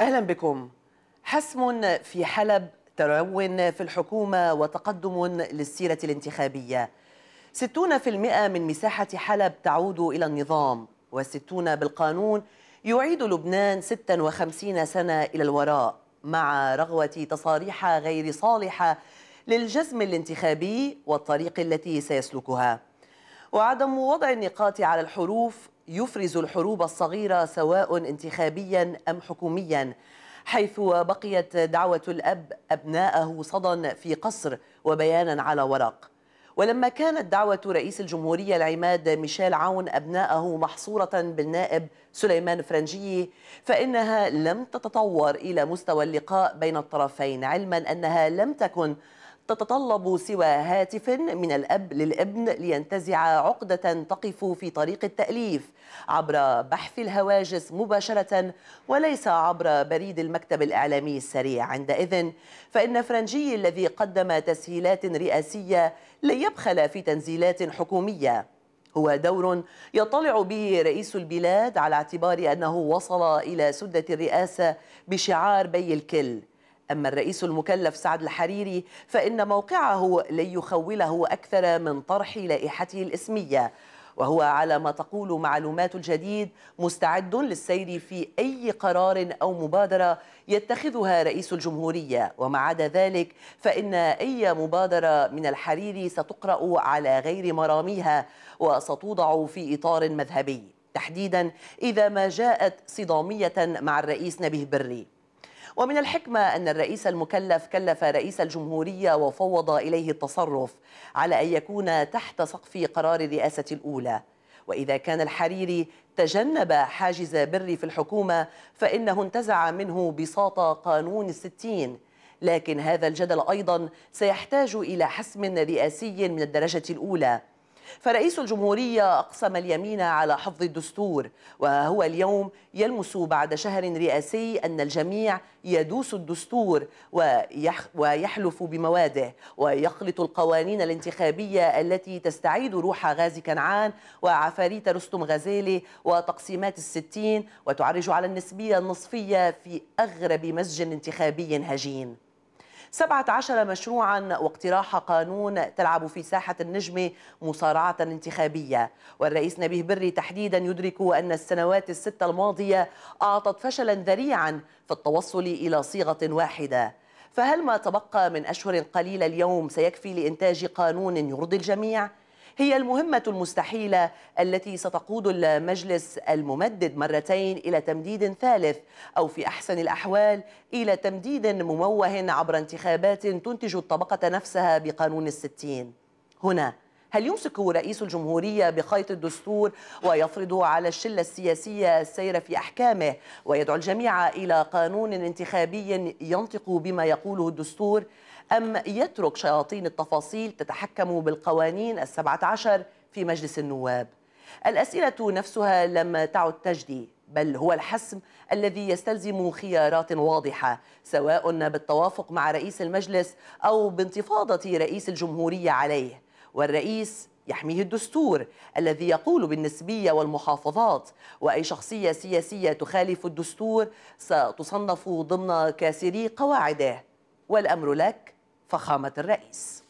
أهلا بكم حسم في حلب تلون في الحكومة وتقدم للسيرة الانتخابية 60% من مساحة حلب تعود إلى النظام و60 بالقانون يعيد لبنان 56 سنة إلى الوراء مع رغوة تصاريح غير صالحة للجزم الانتخابي والطريق التي سيسلكها وعدم وضع النقاط على الحروف يفرز الحروب الصغيرة سواء انتخابيا أم حكوميا حيث بقيت دعوة الأب أبناءه صدى في قصر وبيانا على ورق ولما كانت دعوة رئيس الجمهورية العماد ميشيل عون أبناءه محصورة بالنائب سليمان فرنجي فإنها لم تتطور إلى مستوى اللقاء بين الطرفين علما أنها لم تكن تتطلب سوى هاتف من الأب للابن لينتزع عقدة تقف في طريق التأليف عبر بحث الهواجس مباشرة وليس عبر بريد المكتب الإعلامي السريع عندئذ فإن فرنجي الذي قدم تسهيلات رئاسية لن يبخل في تنزيلات حكومية هو دور يطلع به رئيس البلاد على اعتبار أنه وصل إلى سدة الرئاسة بشعار بي الكل أما الرئيس المكلف سعد الحريري فإن موقعه لن يخوله أكثر من طرح لائحته الإسمية وهو على ما تقول معلومات الجديد مستعد للسير في أي قرار أو مبادرة يتخذها رئيس الجمهورية وما عدا ذلك فإن أي مبادرة من الحريري ستقرأ على غير مراميها وستوضع في إطار مذهبي تحديدا إذا ما جاءت صدامية مع الرئيس نبيه بري ومن الحكمة أن الرئيس المكلف كلف رئيس الجمهورية وفوض إليه التصرف على أن يكون تحت سقف قرار الرئاسة الأولى وإذا كان الحريري تجنب حاجز بري في الحكومة فإنه انتزع منه بساطة قانون الستين لكن هذا الجدل أيضا سيحتاج إلى حسم رئاسي من الدرجة الأولى فرئيس الجمهورية أقسم اليمين على حفظ الدستور وهو اليوم يلمس بعد شهر رئاسي أن الجميع يدوس الدستور ويحلف بمواده ويخلط القوانين الانتخابية التي تستعيد روح غازي كنعان وعفاريت رستم غزالي وتقسيمات الستين وتعرج على النسبية النصفية في أغرب مسج انتخابي هجين 17 مشروعا واقتراح قانون تلعب في ساحة النجمة مصارعة انتخابية والرئيس نبيه بري تحديدا يدرك أن السنوات الستة الماضية أعطت فشلا ذريعا في التوصل إلى صيغة واحدة فهل ما تبقى من أشهر قليلة اليوم سيكفي لإنتاج قانون يرضي الجميع؟ هي المهمة المستحيلة التي ستقود المجلس الممدد مرتين إلى تمديد ثالث أو في أحسن الأحوال إلى تمديد مموه عبر انتخابات تنتج الطبقة نفسها بقانون الستين هنا هل يمسك رئيس الجمهورية بخيط الدستور ويفرض على الشلة السياسية السير في أحكامه ويدعو الجميع إلى قانون انتخابي ينطق بما يقوله الدستور أم يترك شياطين التفاصيل تتحكم بالقوانين السبعة عشر في مجلس النواب الأسئلة نفسها لم تعد تجدي بل هو الحسم الذي يستلزم خيارات واضحة سواء بالتوافق مع رئيس المجلس أو بانتفاضة رئيس الجمهورية عليه والرئيس يحميه الدستور الذي يقول بالنسبية والمحافظات وأي شخصية سياسية تخالف الدستور ستصنف ضمن كاسري قواعده والأمر لك فخامة الرئيس